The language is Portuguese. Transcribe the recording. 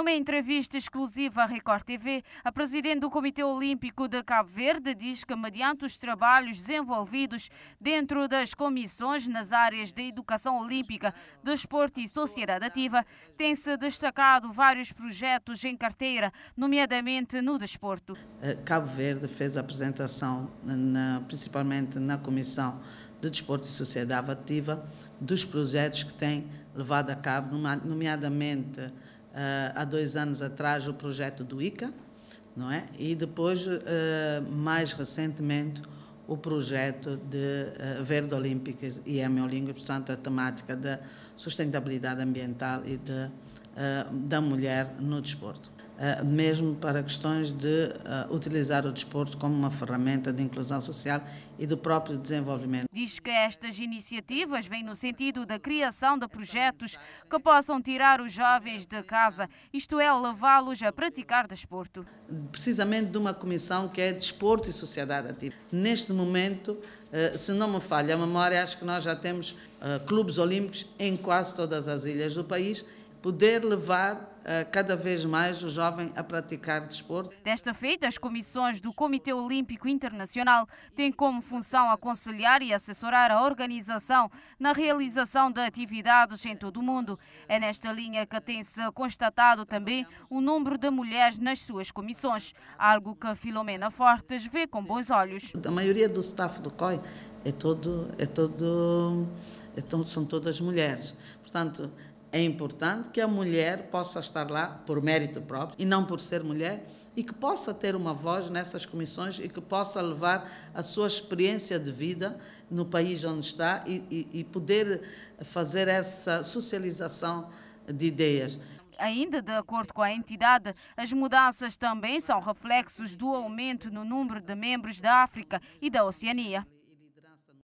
Numa entrevista exclusiva à Record TV, a presidente do Comitê Olímpico de Cabo Verde diz que, mediante os trabalhos desenvolvidos dentro das comissões nas áreas da educação olímpica, desporto e sociedade ativa, tem-se destacado vários projetos em carteira, nomeadamente no desporto. Cabo Verde fez a apresentação, na, principalmente na Comissão de Desporto e Sociedade Ativa, dos projetos que tem levado a cabo, nomeadamente eh, há dois anos atrás, o projeto do ICA, não é? E depois, eh, mais recentemente, o projeto de eh, Verde Olímpicas e Hemiolíngua, portanto, a temática da sustentabilidade ambiental e de, da mulher no desporto. Eh, mesmo para questões de eh, utilizar o desporto como uma ferramenta de inclusão social e do próprio desenvolvimento. Diz que estas iniciativas vêm no sentido da criação de projetos que possam tirar os jovens de casa, isto é, levá-los a praticar desporto. Precisamente de uma comissão que é Desporto e Sociedade Ativa. Neste momento, eh, se não me falha a memória, acho que nós já temos clubes olímpicos em quase todas as ilhas do país poder levar eh, cada vez mais o jovem a praticar desporto. Desta feita, as comissões do Comitê Olímpico Internacional têm como função aconselhar e assessorar a organização na realização de atividades em todo o mundo. É nesta linha que tem-se constatado também o número de mulheres nas suas comissões, algo que Filomena Fortes vê com bons olhos. A maioria do staff do COI é todo, é todo, é todo são todas mulheres. Portanto, é importante que a mulher possa estar lá por mérito próprio e não por ser mulher e que possa ter uma voz nessas comissões e que possa levar a sua experiência de vida no país onde está e, e, e poder fazer essa socialização de ideias. Ainda de acordo com a entidade, as mudanças também são reflexos do aumento no número de membros da África e da Oceania.